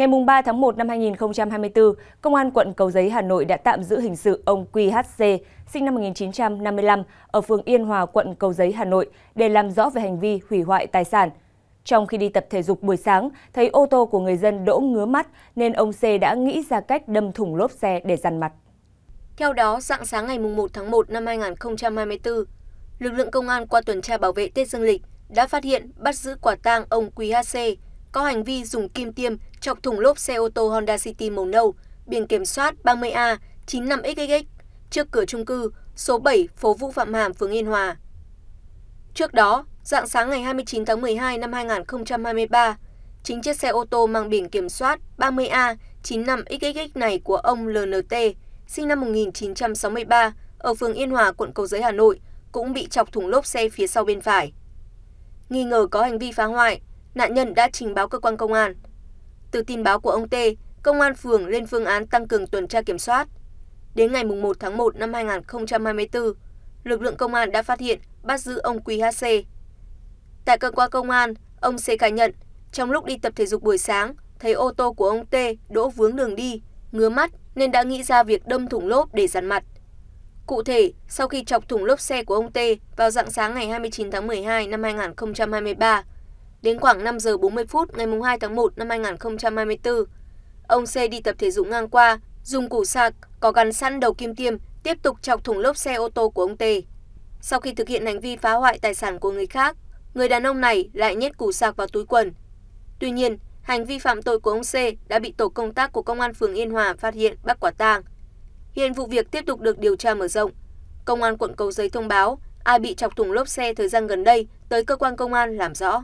Ngày 3 tháng 1 năm 2024, Công an quận Cầu Giấy, Hà Nội đã tạm giữ hình sự ông QHC, sinh năm 1955, ở phường Yên Hòa, quận Cầu Giấy, Hà Nội, để làm rõ về hành vi hủy hoại tài sản. Trong khi đi tập thể dục buổi sáng, thấy ô tô của người dân đỗ ngứa mắt nên ông C đã nghĩ ra cách đâm thủng lốp xe để dằn mặt. Theo đó, dạng sáng ngày 1 tháng 1 năm 2024, lực lượng công an qua tuần tra bảo vệ Tết Dương lịch đã phát hiện bắt giữ quả tang ông QHC, có hành vi dùng kim tiêm chọc thủng lốp xe ô tô honda city màu nâu biển kiểm soát 30 a 95 mươi xxx trước cửa trung cư số 7 phố vũ phạm hàm phường yên hòa trước đó dạng sáng ngày 29 tháng 12 năm 2023, chính chiếc xe ô tô mang biển kiểm soát 30A 95XXX này của ông LNT, sinh năm 1963, ở phường Yên Hòa, quận Cầu Giấy, Hà Nội, cũng bị chọc thủng lốp xe phía sau bên phải. Nghi ngờ có hành vi phá hoại, nạn nhân đã trình báo cơ quan công an. Từ tin báo của ông T, công an phường lên phương án tăng cường tuần tra kiểm soát. Đến ngày 1 tháng 1 năm 2024, lực lượng công an đã phát hiện bắt giữ ông QHC. Tại cơ quan công an, ông C khai nhận trong lúc đi tập thể dục buổi sáng, thấy ô tô của ông T đỗ vướng đường đi, ngứa mắt nên đã nghĩ ra việc đâm thủng lốp để giàn mặt. Cụ thể, sau khi chọc thủng lốp xe của ông T vào dạng sáng ngày 29 tháng 12 năm 2023, Đến khoảng 5 giờ 40 phút ngày 2 tháng 1 năm 2024, ông C đi tập thể dục ngang qua, dùng củ sạc có gắn sẵn đầu kim tiêm tiếp tục chọc thủng lốp xe ô tô của ông T. Sau khi thực hiện hành vi phá hoại tài sản của người khác, người đàn ông này lại nhét củ sạc vào túi quần. Tuy nhiên, hành vi phạm tội của ông C đã bị tổ công tác của công an phường Yên Hòa phát hiện bắt quả tang. Hiện vụ việc tiếp tục được điều tra mở rộng. Công an quận Cầu Giấy thông báo ai bị chọc thủng lốp xe thời gian gần đây tới cơ quan công an làm rõ.